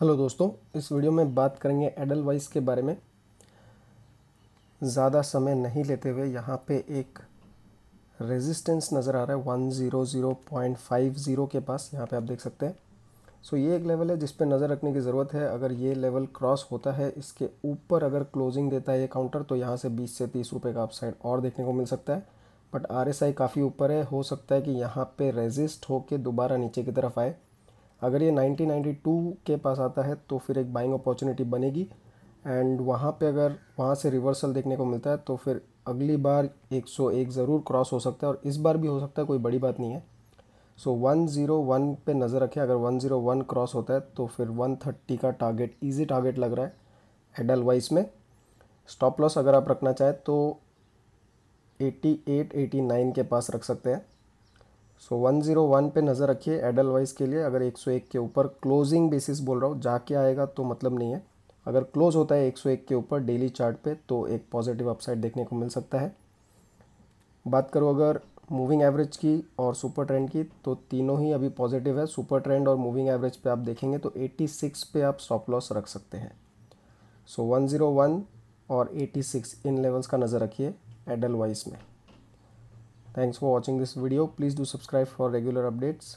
Hello दोस्तों इस video में बात करेंगे एडल वाइज के बारे में ज़्यादा समय नहीं लेते हुए यहाँ पे एक रेजिस्टेंस नज़र आ रहा है one zero zero point five zero के पास यहाँ पे आप देख सकते हैं सो ये एक लेवल है जिस पे नज़र रखने की ज़रूरत है अगर ये लेवल क्रॉस होता है इसके ऊपर अगर क्लोजिंग देता है ये काउंटर तो यहाँ से बीस से तीस रुपये का अपसाइड और देखने को मिल सकता है बट आर काफ़ी ऊपर है हो सकता है कि यहाँ पर रेजिस्ट होकर दोबारा नीचे की तरफ आए अगर ये 1992 के पास आता है तो फिर एक बाइंग अपॉर्चुनिटी बनेगी एंड वहाँ पे अगर वहाँ से रिवर्सल देखने को मिलता है तो फिर अगली बार 101 ज़रूर क्रॉस हो सकता है और इस बार भी हो सकता है कोई बड़ी बात नहीं है सो वन ज़ीरो वन पर नज़र रखें अगर वन ज़ीरो वन क्रॉस होता है तो फिर वन थर्टी का टारगेट ईजी टारगेट लग रहा है हेडल वाइज में स्टॉप लॉस अगर आप रखना चाहें तो एटी एट एटी नाइन के पास रख सकते हैं सो so, 101 पे नज़र रखिए एडल वाइज के लिए अगर 101 के ऊपर क्लोजिंग बेसिस बोल रहा हूँ जाके आएगा तो मतलब नहीं है अगर क्लोज होता है 101 के ऊपर डेली चार्ट पे तो एक पॉजिटिव अपसाइड देखने को मिल सकता है बात करूँ अगर मूविंग एवरेज की और सुपर ट्रेंड की तो तीनों ही अभी पॉजिटिव है सुपर ट्रेंड और मूविंग एवरेज पे आप देखेंगे तो 86 पे आप स्टॉप लॉस रख सकते हैं सो so, 101 और 86 इन लेवल्स का नज़र रखिए एडल वाइज में Thanks for watching this video. Please do subscribe for regular updates.